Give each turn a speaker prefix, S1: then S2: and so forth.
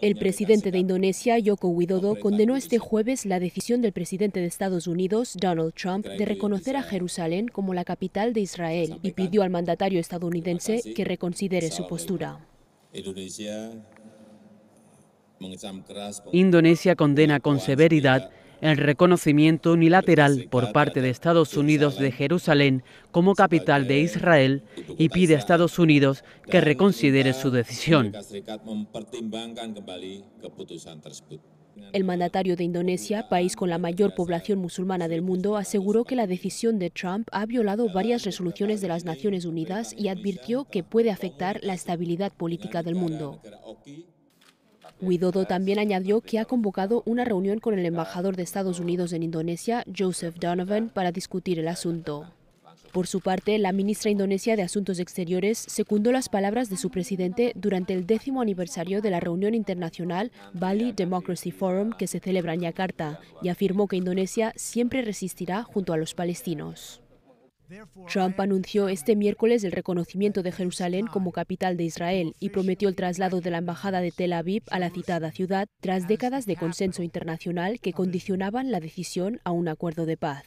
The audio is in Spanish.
S1: El
S2: presidente de Indonesia, Yoko Widodo, condenó este jueves la decisión del presidente de Estados Unidos, Donald Trump, de reconocer a Jerusalén como la capital de Israel y pidió al mandatario estadounidense que reconsidere su postura.
S1: Indonesia condena con severidad el reconocimiento unilateral por parte de Estados Unidos de Jerusalén como capital de Israel y pide a Estados Unidos que reconsidere su decisión. El
S2: mandatario de Indonesia, país con la mayor población musulmana del mundo, aseguró que la decisión de Trump ha violado varias resoluciones de las Naciones Unidas y advirtió que puede afectar la estabilidad política del mundo. Widodo también añadió que ha convocado una reunión con el embajador de Estados Unidos en Indonesia, Joseph Donovan, para discutir el asunto. Por su parte, la ministra indonesia de Asuntos Exteriores secundó las palabras de su presidente durante el décimo aniversario de la reunión internacional Bali Democracy Forum que se celebra en Yakarta y afirmó que Indonesia siempre resistirá junto a los palestinos. Trump anunció este miércoles el reconocimiento de Jerusalén como capital de Israel y prometió el traslado de la embajada de Tel Aviv a la citada ciudad tras décadas de consenso internacional que condicionaban la decisión a un acuerdo de paz.